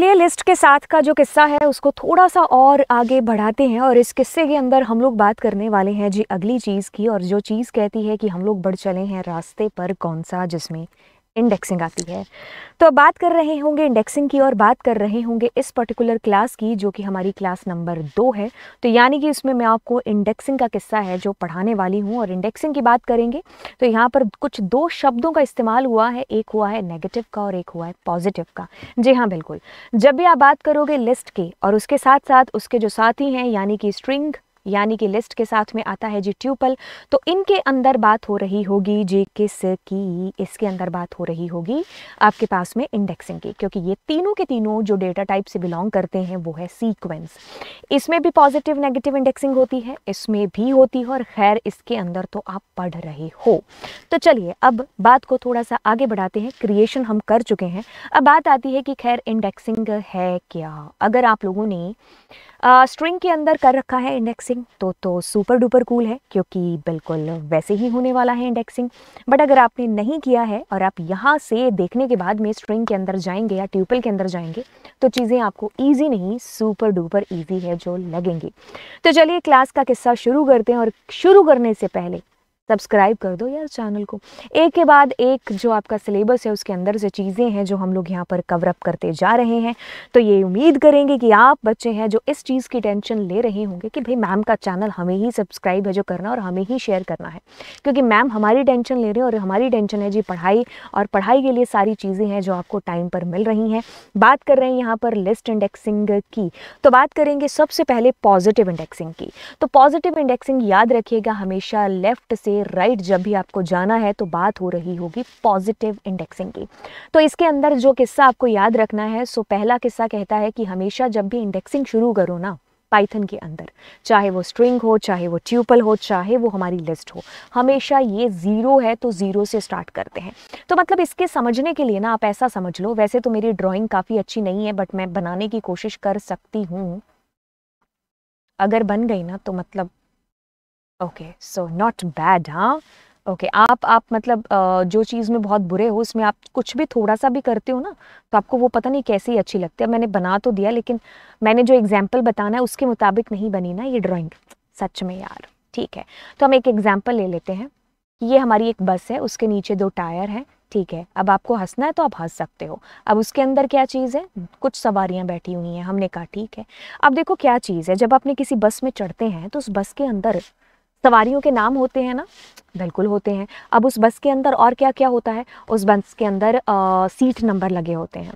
चलिए लिस्ट के साथ का जो किस्सा है उसको थोड़ा सा और आगे बढ़ाते हैं और इस किस्से के अंदर हम लोग बात करने वाले हैं जी अगली चीज़ की और जो चीज़ कहती है कि हम लोग बढ़ चले हैं रास्ते पर कौन सा जिसमें इंडेक्सिंग आती है तो अब बात कर रहे होंगे इंडेक्सिंग की और बात कर रहे होंगे इस पर्टिकुलर क्लास की जो कि हमारी क्लास नंबर दो है तो यानी कि इसमें मैं आपको इंडेक्सिंग का किस्सा है जो पढ़ाने वाली हूँ और इंडेक्सिंग की बात करेंगे तो यहाँ पर कुछ दो शब्दों का इस्तेमाल हुआ है एक हुआ है नेगेटिव का और एक हुआ है पॉजिटिव का जी हाँ बिल्कुल जब भी आप बात करोगे लिस्ट की और उसके साथ साथ उसके जो साथी हैं यानी कि स्ट्रिंग यानी कि लिस्ट के साथ में आता है जी ट्यूपल तो इनके अंदर बात हो रही होगी जी किस की इसके अंदर बात हो रही होगी आपके पास में इंडेक्सिंग की क्योंकि ये तीनों के तीनों जो डेटा टाइप से बिलोंग करते हैं वो है सीक्वेंस इसमें भी पॉजिटिव नेगेटिव इंडेक्सिंग होती है इसमें भी होती है और खैर इसके अंदर तो आप पढ़ रहे हो तो चलिए अब बात को थोड़ा सा आगे बढ़ाते हैं क्रिएशन हम कर चुके हैं अब बात आती है कि खैर इंडेक्सिंग है क्या अगर आप लोगों ने स्ट्रिंग के अंदर कर रखा है इंडेक्सिंग तो तो सुपर डुपर कूल है क्योंकि बिल्कुल वैसे ही होने वाला है इंडेक्सिंग बट अगर आपने नहीं किया है और आप यहाँ से देखने के बाद में स्ट्रिंग के अंदर जाएंगे या ट्यूपल के अंदर जाएंगे तो चीज़ें आपको ईजी नहीं सुपर डुपर ईजी है जो लगेंगी तो चलिए क्लास का किस्सा शुरू करते हैं और शुरू करने से पहले सब्सक्राइब कर दो यार चैनल को एक के बाद एक जो आपका सिलेबस है उसके अंदर से चीज़ें हैं जो हम लोग यहाँ पर कवरअप करते जा रहे हैं तो ये उम्मीद करेंगे कि आप बच्चे हैं जो इस चीज़ की टेंशन ले रहे होंगे कि भाई मैम का चैनल हमें ही सब्सक्राइब है जो करना और हमें ही शेयर करना है क्योंकि मैम हमारी टेंशन ले रहे हैं और हमारी टेंशन है जी पढ़ाई और पढ़ाई के लिए सारी चीज़ें हैं जो आपको टाइम पर मिल रही हैं बात कर रहे हैं यहाँ पर लिस्ट इंडेक्सिंग की तो बात करेंगे सबसे पहले पॉजिटिव इंडेक्सिंग की तो पॉजिटिव इंडेक्सिंग याद रखिएगा हमेशा लेफ्ट से के राइट जब भी आपको जाना है तो बात हो रही होगी पॉजिटिव इंडेक्सिंग की तो इसके अंदर जो किस्सा आपको याद रखना है सो पहला किस्सा कहता है कि हमेशा जब भी इंडेक्सिंग शुरू करो ना पाइथन के अंदर चाहे वो स्ट्रिंग हो चाहे वो ट्यूपल हो चाहे वो हमारी लिस्ट हो हमेशा ये ज़ीरो है तो ज़ीरो से स्टार्ट करते हैं तो मतलब इसके समझने के लिए ना आप ऐसा समझ लो वैसे तो मेरी ड्राइंग काफ़ी अच्छी नहीं है बट मैं बनाने की कोशिश कर सकती हूँ अगर बन गई ना तो मतलब ओके सो नॉट बैड हाँ ओके okay, आप आप मतलब जो चीज़ में बहुत बुरे हो उसमें आप कुछ भी थोड़ा सा भी करते हो ना तो आपको वो पता नहीं कैसे ही अच्छी लगती है मैंने बना तो दिया लेकिन मैंने जो एग्जाम्पल बताना है उसके मुताबिक नहीं बनी ना ये ड्राइंग सच में यार ठीक है तो हम एक एग्जाम्पल ले लेते हैं ये हमारी एक बस है उसके नीचे दो टायर हैं ठीक है अब आपको हंसना है तो आप हंस सकते हो अब उसके अंदर क्या चीज़ है कुछ सवारियाँ बैठी हुई हैं हमने कहा ठीक है अब देखो क्या चीज़ है जब आपने किसी बस में चढ़ते हैं तो उस बस के अंदर सवारियों के नाम होते हैं ना बिल्कुल होते हैं अब उस बस के अंदर और क्या क्या होता है उस बस के अंदर आ, सीट नंबर लगे होते हैं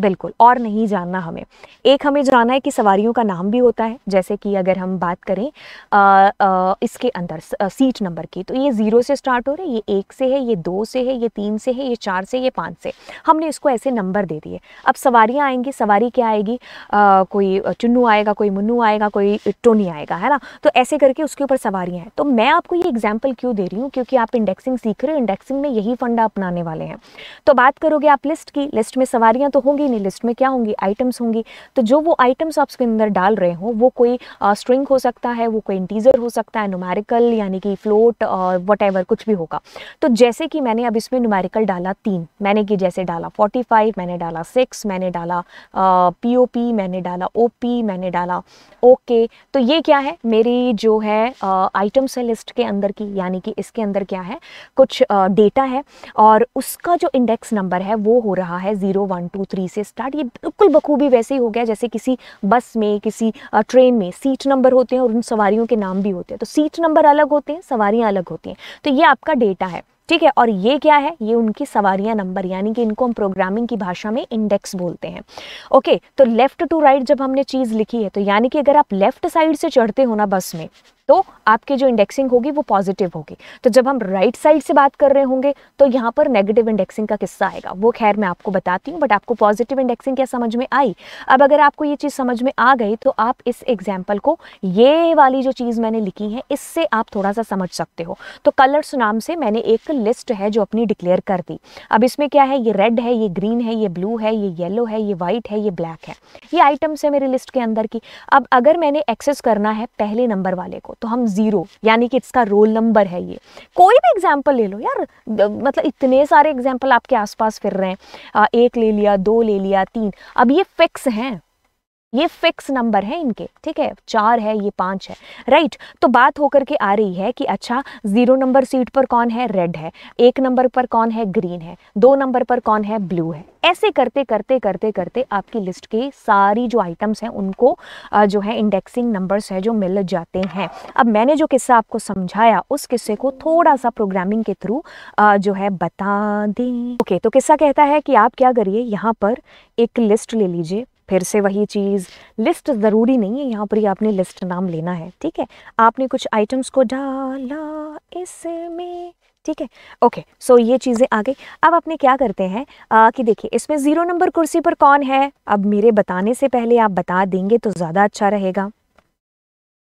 बिल्कुल और नहीं जानना हमें एक हमें जाना है कि सवारियों का नाम भी होता है जैसे कि अगर हम बात करें आ, आ, इसके अंदर आ, सीट नंबर की तो ये ज़ीरो से स्टार्ट हो रहा है ये एक से है ये दो से है ये तीन से है ये चार से ये पाँच से हमने इसको ऐसे नंबर दे दिए अब सवारियाँ आएंगी सवारी क्या आएगी आ, कोई चुन्नू आएगा कोई मुन्नू आएगा कोई टोनी आएगा है ना तो ऐसे करके उसके ऊपर सवारियाँ हैं तो मैं आपको ये एग्जाम्पल क्यों दे रही हूँ क्योंकि आप इंडेक्सिंग सीख रहे हो इंडेक्सिंग में यही फंडा अपनाने वाले हैं तो बात करोगे आप लिस्ट की लिस्ट में सवारियाँ तो होंगी होंगी इन्हें लिस्ट में क्या होंगी आइटम्स होंगी तो जो वो आइटम्स आप उसके अंदर डाल रहे हो वो कोई स्ट्रिंग हो सकता है वो कोई इंटीजर हो सकता है नुमेरिकल यानी कि फ्लोट वट एवर कुछ भी होगा तो जैसे कि मैंने अब इसमें नुमेरिकल डाला तीन मैंने कि जैसे डाला फोर्टी फाइव मैंने डाला सिक्स मैंने डाला पी ओ पी मैंने डाला ओ पी मैंने डाला ओके okay, तो ये क्या है मेरी जो है आइटम्स है लिस्ट के अंदर की यानी कि इसके अंदर क्या है कुछ डेटा है और उसका जो इंडेक्स नंबर है वो हो रहा है ज़ीरो वन टू थ्री से स्टार्ट ये बिल्कुल बखूबी वैसे ही हो गया जैसे किसी बस में किसी ट्रेन में सीट नंबर होते हैं और उन सवारियों के नाम भी होते हैं तो सीट नंबर अलग होते हैं सवारियाँ अलग होती हैं तो ये आपका डेटा है ठीक है और ये क्या है ये उनकी सवारियां नंबर यानी कि इनको हम प्रोग्रामिंग की भाषा में इंडेक्स बोलते हैं ओके तो लेफ्ट टू राइट जब हमने चीज़ लिखी है तो यानी कि अगर आप लेफ्ट साइड से चढ़ते हो ना बस में तो आपके जो इंडेक्सिंग होगी वो पॉजिटिव होगी तो जब हम राइट right साइड से बात कर रहे होंगे तो यहाँ पर नेगेटिव इंडेक्सिंग का किस्सा आएगा वो खैर मैं आपको बताती हूँ बट आपको पॉजिटिव इंडेक्सिंग क्या समझ में आई अब अगर आपको ये चीज़ समझ में आ गई तो आप इस एग्जाम्पल को ये वाली जो चीज़ मैंने लिखी है इससे आप थोड़ा सा समझ सकते हो तो कलर्स नाम से मैंने एक लिस्ट है जो अपनी डिक्लेयर कर दी अब इसमें क्या है ये रेड है ये ग्रीन है ये ब्लू है ये येलो है ये वाइट है ये ब्लैक है ये आइटम्स है मेरी लिस्ट के अंदर की अब अगर मैंने एक्सेस करना है पहले नंबर वाले को तो हम ज़ीरो यानी कि इसका रोल नंबर है ये कोई भी एग्जाम्पल ले लो यार मतलब इतने सारे एग्जाम्पल आपके आसपास फिर रहे हैं एक ले लिया दो ले लिया तीन अब ये फिक्स हैं ये फिक्स नंबर है इनके ठीक है चार है ये पांच है राइट तो बात होकर के आ रही है कि अच्छा जीरो नंबर सीट पर कौन है रेड है एक नंबर पर कौन है ग्रीन है दो नंबर पर कौन है ब्लू है ऐसे करते करते करते करते आपकी लिस्ट के सारी जो आइटम्स हैं उनको जो है इंडेक्सिंग नंबर्स है जो मिल जाते हैं अब मैंने जो किस्सा आपको समझाया उस किस्से को थोड़ा सा प्रोग्रामिंग के थ्रू जो है बता दें ओके तो किस्सा कहता है कि आप क्या करिए यहाँ पर एक लिस्ट ले लीजिए फिर से वही चीज़ लिस्ट ज़रूरी नहीं है यहाँ पर ही आपने लिस्ट नाम लेना है ठीक है आपने कुछ आइटम्स को डाला इसमें ठीक है ओके सो ये चीज़ें आ गई अब आपने क्या करते हैं आ, कि देखिए इसमें ज़ीरो नंबर कुर्सी पर कौन है अब मेरे बताने से पहले आप बता देंगे तो ज़्यादा अच्छा रहेगा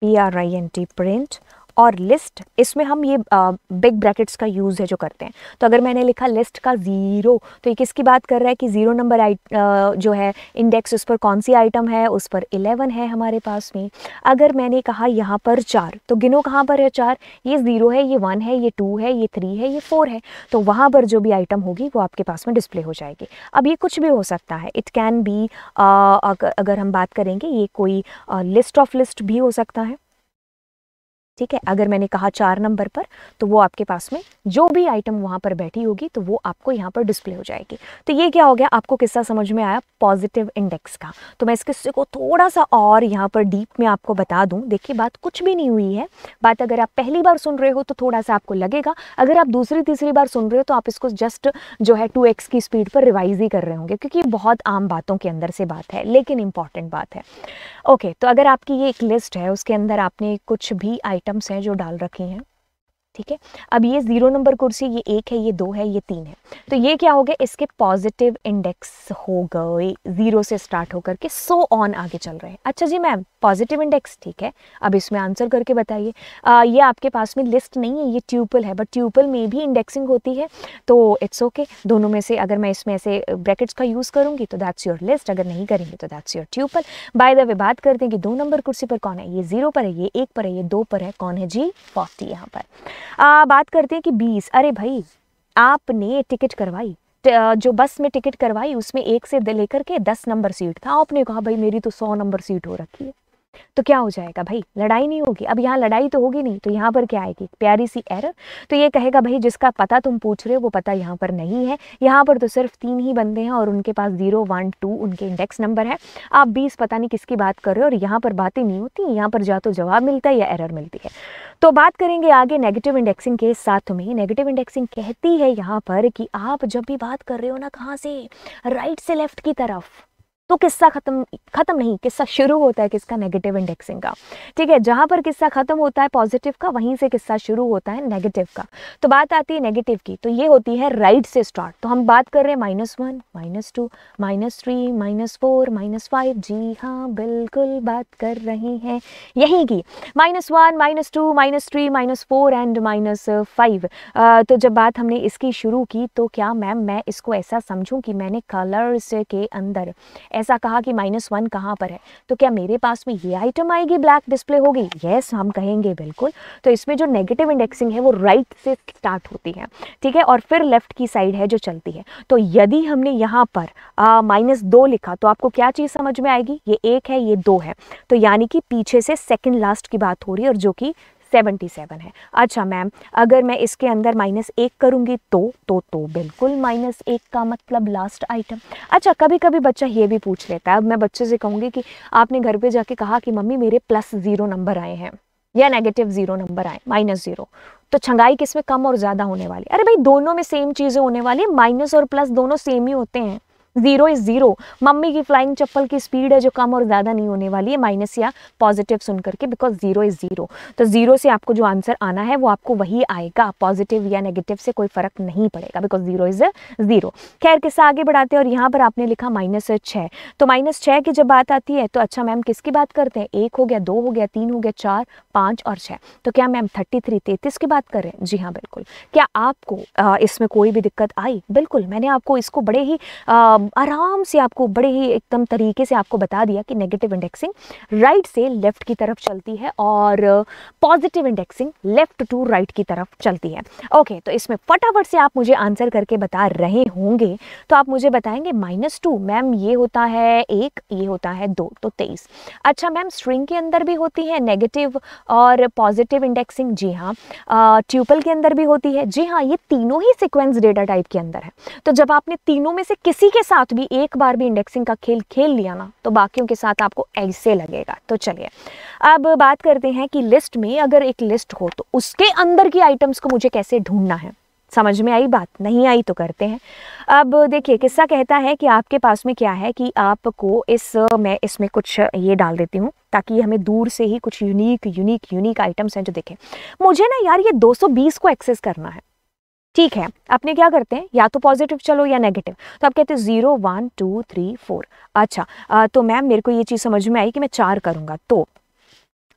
P R I N T print और लिस्ट इसमें हम ये बिग ब्रैकेट्स का यूज़ है जो करते हैं तो अगर मैंने लिखा लिस्ट का ज़ीरो तो ये किसकी बात कर रहा है कि ज़ीरो नंबर जो है इंडेक्स उस पर कौन सी आइटम है उस पर इलेवन है हमारे पास में अगर मैंने कहा यहाँ पर चार तो गिनो कहाँ पर है चार ये ज़ीरो है ये वन है ये टू है ये थ्री है ये फोर है तो वहाँ पर जो भी आइटम होगी वो आपके पास में डिस्प्ले हो जाएगी अब ये कुछ भी हो सकता है इट कैन बी अगर हम बात करेंगे ये कोई लिस्ट ऑफ लिस्ट भी हो सकता है ठीक है अगर मैंने कहा चार नंबर पर तो वो आपके पास में जो भी आइटम वहाँ पर बैठी होगी तो वो आपको यहाँ पर डिस्प्ले हो जाएगी तो ये क्या हो गया आपको किस्सा समझ में आया पॉजिटिव इंडेक्स का तो मैं इस किस्से को थोड़ा सा और यहाँ पर डीप में आपको बता दूँ देखिए बात कुछ भी नहीं हुई है बात अगर आप पहली बार सुन रहे हो तो थोड़ा सा आपको लगेगा अगर आप दूसरी तीसरी बार सुन रहे हो तो आप इसको जस्ट जो है टू की स्पीड पर रिवाइज ही कर रहे होंगे क्योंकि ये बहुत आम बातों के अंदर से बात है लेकिन इंपॉर्टेंट बात है ओके तो अगर आपकी ये एक लिस्ट है उसके अंदर आपने कुछ भी आइटम आइटम्स हैं जो डाल रखे हैं ठीक है अब ये ज़ीरो नंबर कुर्सी ये एक है ये दो है ये तीन है तो ये क्या हो गया इसके पॉजिटिव इंडेक्स हो गए ज़ीरो से स्टार्ट होकर के सो ऑन आगे चल रहे हैं अच्छा जी मैम पॉजिटिव इंडेक्स ठीक है अब इसमें आंसर करके बताइए ये आपके पास में लिस्ट नहीं है ये ट्यूपल है बट ट्यूपल में भी इंडेक्सिंग होती है तो इट्स ओके okay, दोनों में से अगर मैं इसमें ऐसे ब्रैकेट्स का यूज़ करूँगी तो दैट्स योर लिस्ट अगर नहीं करेंगे तो that's your tuple by the way बात करते हैं कि दो नंबर कुर्सी पर कौन है ये ज़ीरो पर है ये एक पर है ये दो पर है कौन है जी फोर्थ यहाँ पर आ, बात करते हैं कि बीस अरे भाई आपने टिकट करवाई जो बस में टिकट करवाई उसमें एक से लेकर के दस नंबर सीट था आपने कहा भाई मेरी तो सौ नंबर सीट हो रखी है तो क्या हो जाएगा भाई लड़ाई नहीं होगी अब यहाँ लड़ाई तो होगी नहीं तो यहाँ पर क्या आएगी प्यारी सी एर तो ये कहेगा भाई जिसका पता तुम पूछ रहे हो वो पता यहाँ पर नहीं है यहाँ पर तो सिर्फ तीन ही बंदे हैं और उनके पास जीरो वन टू उनके इंडेक्स नंबर है आप बीस पता नहीं किसकी बात कर रहे हो और यहाँ पर बातें नहीं होती यहाँ पर जा तो जवाब मिलता है या एरर मिलती है तो बात करेंगे आगे नेगेटिव इंडेक्सिंग के साथ में नेगेटिव इंडेक्सिंग कहती है यहाँ पर कि आप जब भी बात कर रहे हो ना कहाँ से राइट से लेफ्ट की तरफ तो किस्सा खत्म खत्म नहीं किस्सा शुरू होता है किसका नेगेटिव इंडेक्सिंग का ठीक है जहां पर किस्सा खत्म होता है पॉजिटिव का वहीं से किस्सा शुरू होता है नेगेटिव का तो बात आती है नेगेटिव की तो ये होती है राइट right से स्टार्ट तो हम बात कर रहे हैं minus one minus two minus three minus four minus five जी हाँ बिल्कुल बात कर रहे हैं यही की minus one minus two minus three minus four and minus five तो जब बात हमने इसकी शुरू की तो क्या मैम मैं इसको ऐसा समझूँ कि मैंने कलर्स के अंदर ऐसा कहा कि माइनस वन कहाँ पर है तो क्या मेरे पास में ये आइटम आएगी ब्लैक डिस्प्ले होगी येस हम कहेंगे बिल्कुल तो इसमें जो नेगेटिव इंडेक्सिंग है वो राइट से स्टार्ट होती है ठीक है और फिर लेफ्ट की साइड है जो चलती है तो यदि हमने यहाँ पर माइनस दो लिखा तो आपको क्या चीज़ समझ में आएगी ये एक है ये दो है तो यानी कि पीछे से सेकेंड लास्ट की बात हो रही है और जो कि सेवेंटी सेवन है अच्छा मैम अगर मैं इसके अंदर माइनस एक करूँगी तो तो तो बिल्कुल माइनस एक का मतलब लास्ट आइटम अच्छा कभी कभी बच्चा ये भी पूछ लेता है अब मैं बच्चे से कहूँगी कि आपने घर पे जाके कहा कि मम्मी मेरे प्लस ज़ीरो नंबर आए हैं या नेगेटिव जीरो नंबर आए माइनस जीरो तो छंगाई किस में कम और ज़्यादा होने वाली अरे भाई दोनों में सेम चीज़ें होने वाली है माइनस और प्लस दोनों सेम ही होते हैं जीरो इज जीरो मम्मी की फ्लाइंग चप्पल की स्पीड है जो कम और ज़्यादा नहीं होने वाली है माइनस या पॉजिटिव सुन करके बिकॉज जीरो इज जीरो तो जीरो से आपको जो आंसर आना है वो आपको वही आएगा पॉजिटिव या नेगेटिव से कोई फर्क नहीं पड़ेगा बिकॉज जीरो इज जीरो खैर किससे आगे बढ़ाते हैं और यहाँ पर आपने लिखा माइनस छः तो माइनस छः की जब बात आती है तो अच्छा मैम किसकी बात करते हैं एक हो गया दो हो गया तीन हो गया चार पाँच और छः तो क्या मैम थर्टी थ्री तैंतीस की बात कर रहे हैं जी हाँ बिल्कुल क्या आपको इसमें कोई भी दिक्कत आई बिल्कुल मैंने आपको इसको बड़े ही आराम से आपको बड़े ही एकदम तरीके से आपको बता दिया कि नेगेटिव इंडेक्सिंग राइट से लेफ्ट की तरफ चलती है और positive indexing left to right की तरफ चलती है ओके तो इसमें फटाफट से आप मुझे आंसर करके बता रहे होंगे तो आप मुझे बताएंगे माइनस टू मैम ये होता है एक ये होता है दो तो तेईस अच्छा मैम स्ट्रिंग के अंदर भी होती है नेगेटिव और पॉजिटिव इंडेक्सिंग जी हाँ ट्यूपल के अंदर भी होती है जी हाँ ये तीनों ही सिक्वेंस डेटा टाइप के अंदर है तो जब आपने तीनों में से किसी के साथ साथ भी एक बार भी इंडेक्सिंग का खेल खेल लिया ना तो बाकियों के साथ आपको ऐसे लगेगा तो चलिए अब बात करते हैं कि लिस्ट में अगर एक लिस्ट हो तो उसके अंदर की आइटम्स को मुझे कैसे ढूंढना है समझ में आई बात नहीं आई तो करते हैं अब देखिए किस्सा कहता है कि आपके पास में क्या है कि आपको इस मैं इसमें कुछ ये डाल देती हूँ ताकि हमें दूर से ही कुछ यूनिक यूनिक यूनिक आइटम्स हैं जो देखें मुझे ना यार ये 220 को एक्सेस करना है ठीक है अपने क्या करते हैं या तो पॉजिटिव चलो या नेगेटिव तो आप कहते हैं zero one two three four अच्छा तो मैम मेरे को ये चीज़ समझ में आई कि मैं चार करूँगा तो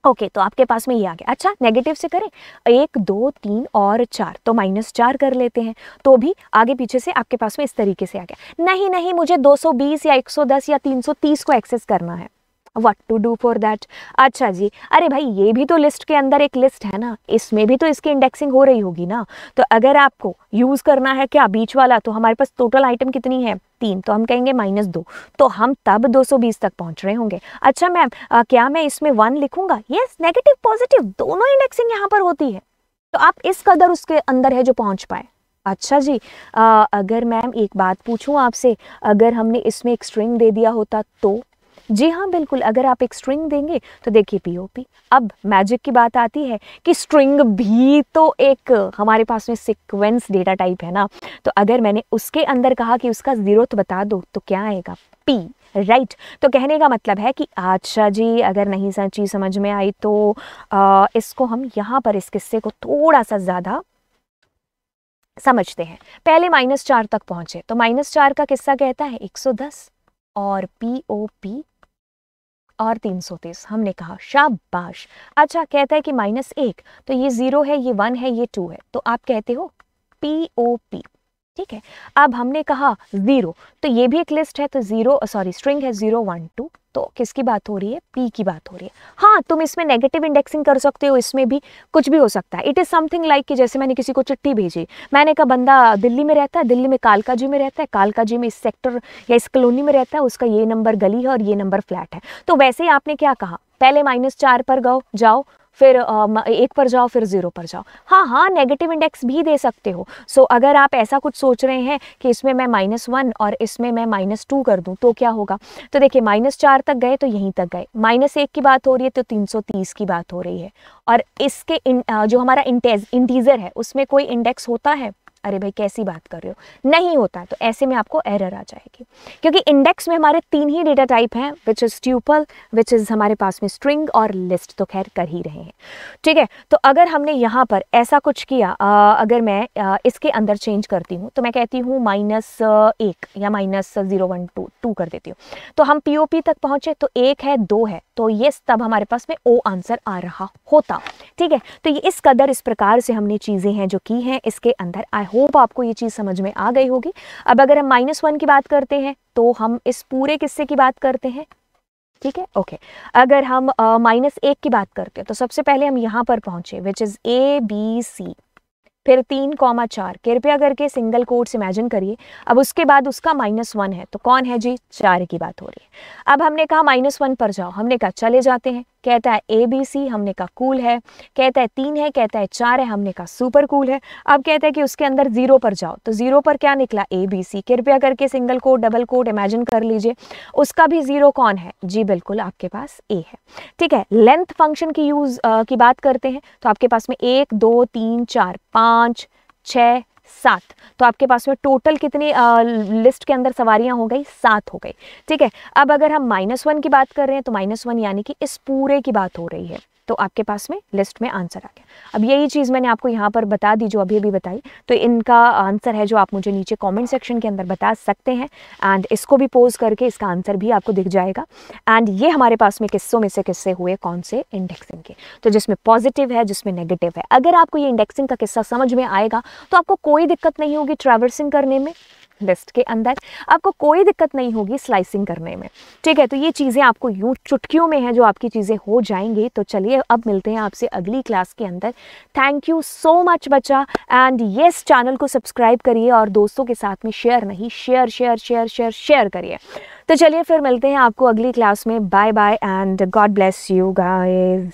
ओके okay, तो आपके पास में ये आ गया अच्छा नेगेटिव से करें एक दो तीन और चार तो माइनस चार कर लेते हैं तो भी आगे पीछे से आपके पास में इस तरीके से आ गया नहीं नहीं मुझे 220 या 110 या 330 को एक्सेस करना है what to do for that अच्छा जी अरे भाई ये भी तो लिस्ट के अंदर एक लिस्ट है ना इसमें भी तो इसकी इंडेक्सिंग हो रही होगी ना तो अगर आपको यूज़ करना है क्या बीच वाला तो हमारे पास टोटल आइटम कितनी है तीन तो हम कहेंगे माइनस दो तो हम तब 220 तक पहुंच रहे होंगे अच्छा मैम क्या मैं इसमें वन लिखूंगा ये नेगेटिव पॉजिटिव दोनों इंडेक्सिंग यहाँ पर होती है तो आप इस कदर उसके अंदर है जो पहुंच पाए अच्छा जी आ, अगर मैम एक बात पूछूं आपसे अगर हमने इसमें एक स्ट्रिंग दे दिया होता तो जी हाँ बिल्कुल अगर आप एक स्ट्रिंग देंगे तो देखिए पीओपी अब मैजिक की बात आती है कि स्ट्रिंग भी तो एक हमारे पास में सिक्वेंस डेटा टाइप है ना तो अगर मैंने उसके अंदर कहा कि उसका जीरोथ बता दो तो क्या आएगा पी राइट right. तो कहने का मतलब है कि अच्छा जी अगर नहीं चीज़ समझ में आई तो आ, इसको हम यहाँ पर इस किस्से को थोड़ा सा ज़्यादा समझते हैं पहले माइनस चार तक पहुँचे तो माइनस चार का किस्सा कहता है 110 और पी ओ पी और 330 हमने कहा शाबाश अच्छा कहता है कि माइनस एक तो ये ज़ीरो है ये वन है ये टू है तो आप कहते हो पी ओ पी ठीक है अब हमने कहा जीरो तो ये भी एक लिस्ट है तो जीरो सॉरी स्ट्रिंग है जीरो वन टू तो किसकी बात हो रही है पी की बात हो रही है हाँ तुम इसमें नेगेटिव इंडेक्सिंग कर सकते हो इसमें भी कुछ भी हो सकता है इट इज़ समथिंग लाइक कि जैसे मैंने किसी को चिट्ठी भेजी मैंने कहा बंदा दिल्ली में रहता है दिल्ली में कालकाजी में रहता है कालकाजी में इस सेक्टर या इस कॉलोनी में रहता है उसका ये नंबर गली है और ये नंबर फ्लैट है तो वैसे ही आपने क्या कहा पहले माइनस पर गो जाओ फिर एक पर जाओ फिर ज़ीरो पर जाओ हाँ हाँ नेगेटिव इंडेक्स भी दे सकते हो सो so, अगर आप ऐसा कुछ सोच रहे हैं कि इसमें मैं माइनस वन और इसमें मैं माइनस टू कर दूँ तो क्या होगा तो देखिए माइनस चार तक गए तो यहीं तक गए माइनस एक की बात हो रही है तो तीन सौ तीस की बात हो रही है और इसके इन, जो हमारा इंटेज इंटीज़र है उसमें कोई इंडेक्स होता है अरे भाई कैसी बात कर रहे हो नहीं होता है तो ऐसे में आपको एरर आ जाएगी क्योंकि इंडेक्स में हमारे तीन ही डेटा टाइप हैं which is tuple which is हमारे पास में स्ट्रिंग और लिस्ट तो खैर कर ही रहे हैं ठीक है तो अगर हमने यहाँ पर ऐसा कुछ किया आ, अगर मैं आ, इसके अंदर चेंज करती हूँ तो मैं कहती हूँ माइनस एक या minus zero one two two कर देती हूँ तो हम पी तक पहुँचे तो एक है दो है तो ये तब हमारे पास में ओ आंसर आ रहा होता ठीक है तो ये इस कदर इस प्रकार से हमने चीज़ें हैं जो की हैं इसके अंदर आई होप आपको ये चीज़ समझ में आ गई होगी अब अगर हम माइनस वन की बात करते हैं तो हम इस पूरे किस्से की बात करते हैं ठीक है ओके अगर हम माइनस uh, एक की बात करते हैं तो सबसे पहले हम यहाँ पर पहुंचे which is A B C फिर तीन कॉमा चार कृपया करके सिंगल कोर्ट्स इमेजिन करिए अब उसके बाद उसका माइनस वन है तो कौन है जी चार की बात हो रही है अब हमने कहा माइनस वन पर जाओ हमने कहा चले जाते हैं कहता है ए बी सी हमने कहा कूल है कहता है तीन है कहता है चार है हमने कहा सुपर कूल है अब कहता है कि उसके अंदर जीरो पर जाओ तो जीरो पर क्या निकला ए बी सी कृपया करके single quote double quote imagine कर लीजिए उसका भी जीरो कौन है जी बिल्कुल आपके पास ए है ठीक है लेंथ फंक्शन की यूज की बात करते हैं तो आपके पास में एक दो तीन चार पाँच छः सात तो आपके पास में टोटल कितनी आ, लिस्ट के अंदर सवारियां हो गई सात हो गई ठीक है अब अगर हम माइनस वन की बात कर रहे हैं तो माइनस वन यानी कि इस पूरे की बात हो रही है तो आपके पास में लिस्ट में आंसर आ गया अब यही चीज़ मैंने आपको यहाँ पर बता दी जो अभी अभी बताई तो इनका आंसर है जो आप मुझे नीचे कमेंट सेक्शन के अंदर बता सकते हैं एंड इसको भी पोज करके इसका आंसर भी आपको दिख जाएगा एंड ये हमारे पास में किस्सों में से किस्से हुए कौन से इंडेक्सिंग के तो जिसमें पॉजिटिव है जिसमें नेगेटिव है अगर आपको ये इंडेक्सिंग का किस्सा समझ में आएगा तो आपको कोई दिक्कत नहीं होगी ट्रैवर्सिंग करने में लिस्ट के अंदर आपको कोई दिक्कत नहीं होगी स्लाइसिंग करने में ठीक है तो ये चीज़ें आपको यूँ चुटकियों में हैं जो आपकी चीज़ें हो जाएंगी तो चलिए अब मिलते हैं आपसे अगली क्लास के अंदर थैंक यू सो मच बच्चा एंड येस चैनल को सब्सक्राइब करिए और दोस्तों के साथ में शेयर नहीं share share share share share करिए तो चलिए फिर मिलते हैं आपको अगली क्लास में bye bye and God bless you guys